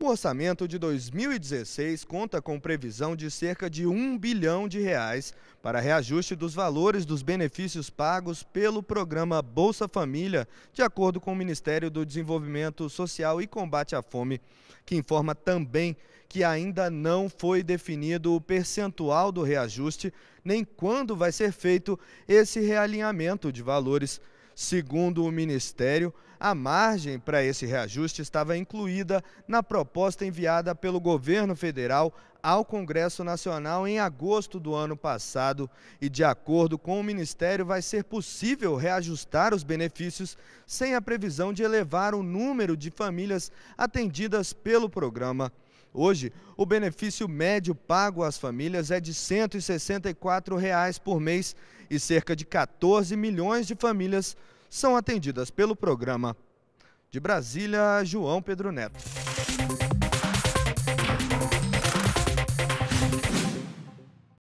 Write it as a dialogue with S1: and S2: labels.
S1: O tipo orçamento de 2016 conta com previsão de cerca de 1 bilhão de reais para reajuste dos valores dos benefícios pagos pelo programa Bolsa Família, de acordo com o Ministério do Desenvolvimento Social e Combate à Fome, que informa também que ainda não foi definido o percentual do reajuste, nem quando vai ser feito esse realinhamento de valores. Segundo o Ministério, a margem para esse reajuste estava incluída na proposta enviada pelo governo federal ao Congresso Nacional em agosto do ano passado. E, de acordo com o Ministério, vai ser possível reajustar os benefícios sem a previsão de elevar o número de famílias atendidas pelo programa. Hoje, o benefício médio pago às famílias é de R$ 164 reais por mês e cerca de 14 milhões de famílias são atendidas pelo programa. De Brasília, João Pedro Neto.